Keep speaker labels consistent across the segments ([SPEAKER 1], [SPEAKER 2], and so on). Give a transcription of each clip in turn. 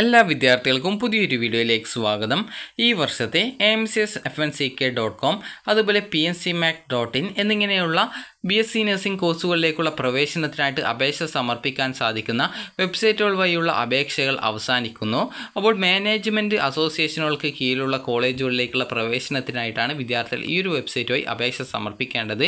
[SPEAKER 1] എല്ലാ വിദ്യാർത്ഥികൾക്കും പുതിയൊരു വീഡിയോയിലേക്ക് സ്വാഗതം ഈ വർഷത്തെ M C S F N C K dot com അതുപോലെ P N C MAK dot in എന്നിങ്ങനെയുള്ള ബി എസ് സി നഴ്സിംഗ് കോഴ്സുകളിലേക്കുള്ള പ്രവേശനത്തിനായിട്ട് അപേക്ഷ സമർപ്പിക്കാൻ സാധിക്കുന്ന വെബ്സൈറ്റുകൾ വഴിയുള്ള അപേക്ഷകൾ അവസാനിക്കുന്നു അപ്പോൾ മാനേജ്മെൻറ്റ് അസോസിയേഷനുകൾക്ക് കീഴിലുള്ള കോളേജുകളിലേക്കുള്ള പ്രവേശനത്തിനായിട്ടാണ് വിദ്യാർത്ഥികൾ ഈ ഒരു വെബ്സൈറ്റ് വഴി അപേക്ഷ സമർപ്പിക്കേണ്ടത്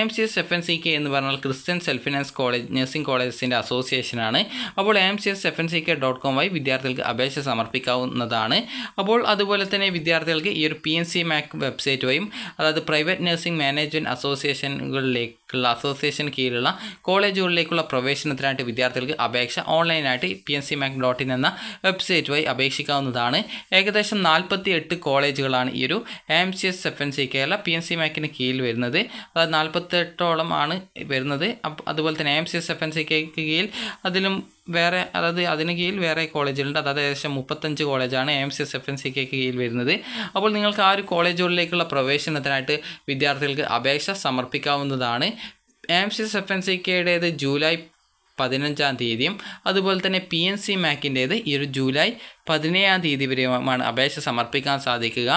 [SPEAKER 1] M C S F N C K എന്ന് പറഞ്ഞാൽ Christian self finance college nursing കോളേജസിൻ്റെ അസോസിയേഷനാണ് അപ്പോൾ M C S F N C K dot com വഴി വിദ്യാർത്ഥികൾക്ക് അപേക്ഷ സമർപ്പിക്കാവുന്നതാണ് അപ്പോൾ അതുപോലെ തന്നെ വിദ്യാർത്ഥികൾക്ക് ഈ ഒരു P N C MAK website വഴിയും അതായത് പ്രൈവറ്റ് നഴ്സിംഗ് മാനേജ്മെൻറ്റ് അസോസിയേഷനുകളിലേക്ക് കോളേജുകളിലേക്കുള്ള അസോസിയേഷൻ കീഴിലുള്ള കോളേജുകളിലേക്കുള്ള പ്രവേശനത്തിനായിട്ട് വിദ്യാർത്ഥികൾക്ക് അപേക്ഷ ഓൺലൈനായിട്ട് P N C MAK dot in എന്ന വെബ്സൈറ്റ് വഴി അപേക്ഷിക്കാവുന്നതാണ് ഏകദേശം നാൽപ്പത്തി എട്ട് കോളേജുകളാണ് ഈ ഒരു M C S F N C Kerala P N C മാക്കിന് കീഴിൽ വരുന്നത് അതായത് നാൽപ്പത്തെട്ടോളം ആണ് വരുന്നത് അതുപോലെ തന്നെ M C S F N C കീഴിൽ അതിലും വേറെ അതായത് അതിന് കീഴിൽ വേറെ കോളേജുകളുണ്ട് അതായത് ഏകദേശം മുപ്പത്തഞ്ച് കോളേജാണ് M C S F N C കീഴിൽ വരുന്നത് അപ്പോൾ നിങ്ങൾക്ക് ആ ഒരു കോളേജുകളിലേക്കുള്ള പ്രവേശനത്തിനായിട്ട് വിദ്യാർത്ഥികൾക്ക് അപേക്ഷ സമർപ്പിക്കാവുന്നതാണ് M C S F N C കെയുടേത് ജൂലൈ പതിനഞ്ചാം തീയതിയും അതുപോലെ തന്നെ പി എൻ സി മാക്കിൻ്റേത് ഈ ഒരു ജൂലൈ പതിനേഴാം തീയതി വരെയുമാണ് അപേക്ഷ സമർപ്പിക്കാൻ സാധിക്കുക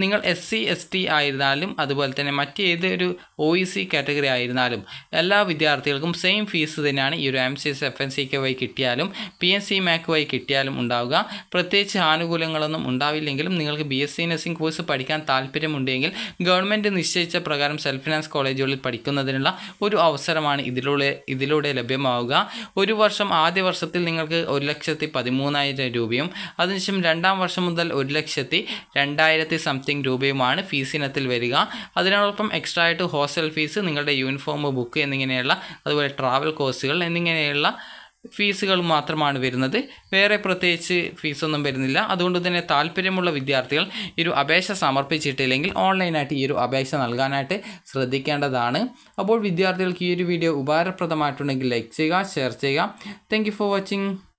[SPEAKER 1] നിങ്ങൾ എസ് സി എസ് ടി ആയിരുന്നാലും അതുപോലെ തന്നെ മറ്റേതൊരു ഒ ഇ സി കാറ്റഗറി ആയിരുന്നാലും എല്ലാ വിദ്യാർത്ഥികൾക്കും സെയിം ഫീസ് തന്നെയാണ് ഈ ഒരു M C S F N സിക്ക് വഴി കിട്ടിയാലും പി എസ് സി മാക്ക് വഴി കിട്ടിയാലും ഉണ്ടാവുക പ്രത്യേകിച്ച് ആനുകൂല്യങ്ങളൊന്നും ഉണ്ടാവില്ലെങ്കിലും നിങ്ങൾക്ക് B S C nursing course പഠിക്കാൻ താല്പര്യമുണ്ടെങ്കിൽ ഗവൺമെൻറ് നിശ്ചയിച്ച പ്രകാരം സെൽഫ് ഫിനാൻസ് കോളേജുകളിൽ പഠിക്കുന്നതിനുള്ള ഒരു അവസരമാണ് ഇതിലൂടെ ഇതിലൂടെ ലഭ്യമാവുക ഒരു വർഷം ആദ്യ വർഷത്തിൽ നിങ്ങൾക്ക് ഒരു ലക്ഷത്തി പതിമൂന്നായിരം രൂപയും അതിനുശേഷം രണ്ടാം വർഷം മുതൽ ഒരു ലക്ഷത്തി രണ്ടായിരത്തി സംതിങ് രൂപയുമാണ് ഫീസിനത്തിൽ വരിക അതിനോടൊപ്പം എക്സ്ട്രാ ആയിട്ട് ഹോസ്റ്റൽ ഫീസ് നിങ്ങളുടെ യൂണിഫോം ബുക്ക് എന്നിങ്ങനെയുള്ള അതുപോലെ ട്രാവൽ കോഴ്സുകൾ എന്നിങ്ങനെയുള്ള ഫീസുകൾ മാത്രമാണ് വരുന്നത് വേറെ പ്രത്യേകിച്ച് ഫീസൊന്നും വരുന്നില്ല അതുകൊണ്ട് തന്നെ താല്പര്യമുള്ള വിദ്യാർത്ഥികൾ ഈ ഒരു അപേക്ഷ സമർപ്പിച്ചിട്ടില്ലെങ്കിൽ ഓൺലൈനായിട്ട് ഈ ഒരു അപേക്ഷ നൽകാനായിട്ട് ശ്രദ്ധിക്കേണ്ടതാണ് അപ്പോൾ വിദ്യാർത്ഥികൾക്ക് ഈ ഒരു വീഡിയോ ഉപകാരപ്രദമായിട്ടുണ്ടെങ്കിൽ ലൈക്ക് ചെയ്യുക ഷെയർ ചെയ്യുക താങ്ക് ഫോർ വാച്ചിങ്